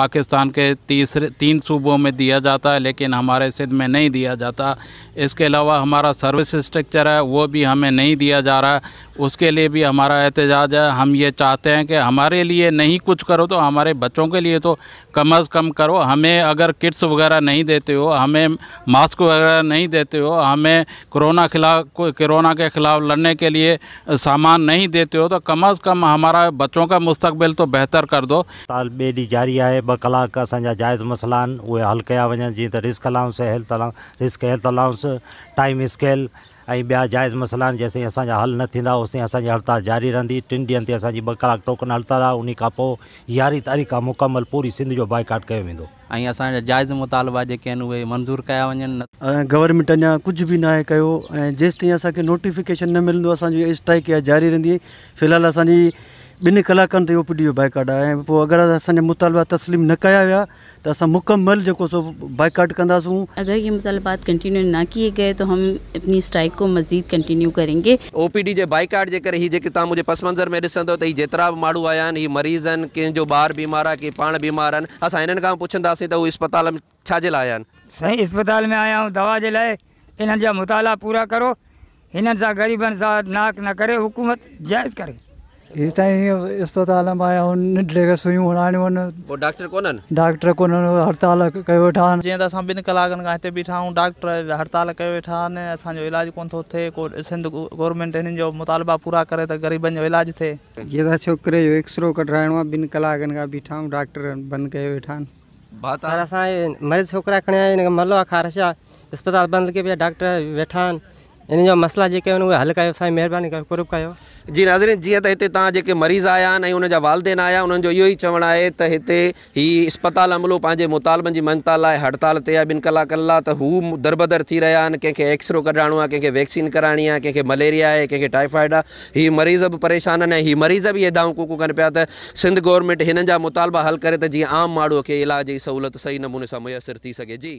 पाकिस्तान के तीसरे तीन सूबों में दिया जाता है लेकिन हमारे सिंध में नहीं दिया जाता इसके अलावा हमारा सर्विस स्ट्रक्चर है वो भी हमें नहीं दिया जा रहा उसके लिए भी हमारा एहतजाज है हम ये चाहते हैं कि हमारे लिए नहीं कुछ करो तो हमारे बच्चों के लिए तो कम अज़ कम करो हमें अगर किट्स वगैरह नहीं देते हो हमें मास्क वगैरह नहीं देते हो हमें कोरोना खिलाफ कोरोना के ख़िलाफ़ लड़ने के लिए सामान नहीं देते हो तो कम अज़ कम हमारा बच्चों का मुस्तबिल तो बेहतर कर दो तालबेली जारी है ब कलाक असांजा जाइज़ मसइला आहिनि हल क्या वन जी त risk allowance health allowance risk health allowance time scale ऐं ॿिया जाइज़ मसइला आहिनि जेसिताईं हल ना थींदा होसिताईं हड़ताल जारी रहंदी टिनि ॾींहंनि ते असांजी ॿ टोकन हड़ताल है उन्हीं खां पोइ तारीख़ खां मुकमल पूरी सिंध जो बाइकाट किया वो ऐं असांजा मुतालबा जेके आहिनि उहे मंज़ूरु कया वञनि गवर्नमेंट अञा कुझु बि न आहे कयो ऐं जेसिताईं नोटिफिकेशन न मिलंदो असांजी स्ट्राइक जारी रही फिलहाल असि ॿिन्ही कलाकनि ताईं ओ पी डी जो बाइकाट आहे ऐं पोइ अगरि असांजा मुतालबा तस्लीम न कया विया त असां मुकमल जेको सो बाइकाट कंदासूं अगरि ये मुतालबात कंटिन्यू न किए गए तो हम अपनी स्ट्राइक को मज़ीद कंटिन्यू करेंगे ओ पी डी जे बाइकाट जे करे हीअ जेके तव्हां मुंहिंजे पस मंज़र में ॾिसंदव त हीअ जेतिरा बि माण्हू आया आहिनि हीअ मरीज़ आहिनि कंहिंजो ॿार बीमार आहे कंहिं पाण बीमार आहिनि असां हिननि खां पुछंदासीं त उहे इस्पताल में छाजे लाइ आया आहिनि साईं इस्पताल में आया आहियूं दवा जे लाइ हिननि जा मुताला पूरा करो हिननि सां ग़रीबनि सां नाक न करे हुकूमत जाइज़ करे हितां हीअं अस्पताल मां आया हुन लेके सुयूं हणाइणी आहिनि पोइ डॉक्टर कोन्हनि डॉक्टर कोन्हनि हड़ताल कयो वेठा आहिनि जीअं त असां ॿिनि कलाकनि बीठा आहियूं डॉक्टर हड़ताल कयो वेठा आहिनि असांजो इलाजु कोन थो थिए को सिंध गवर्नमेंट हिननि जो मुतालबा पूरा करे त ग़रीबनि जो इलाजु थिए जीअं त छोकिरे जो एक्सरो कढाइणो आहे ॿिनि कलाकनि खां बीठा आहियूं डॉक्टर बंदि कयो वेठा आहिनि बात असां मरीज़ छोकिरा खणी मलो आहे अच्छा, अस्पताल बंद कयो डॉक्टर वेठा इन जो मसला जेके हल कयो साईं महिरबानी कयो कुरूप कयो जी नाज़रीन जीअं त हिते तव्हां जेके मरीज़ आया आहिनि ऐं वालदेन आया उन्हनि जो इहो ई चवणु आहे त हिते हीउ इस्पताल अमलो पंहिंजे मुतालबनि जी मंता हड़ताल से आहे ॿिनि कलाकनि लाइ त हू दरबदर थी रहिया आहिनि कंहिंखे एक्सरो कढाइणो आहे वैक्सीन कराइणी आहे कंहिंखे मलेरिया है कंहिंखे टाइफाइड आहे हीअ मरीज़ बि परेशान आहिनि ऐं मरीज़ भी हेॾाऊं कुकू कनि पिया त सिंध गवर्नमेंट इन जा मुतालबा हल करे त जीअं आम माण्हूअ के इलाज की सहूलत सही नमूने से मुयसर थी सघे जी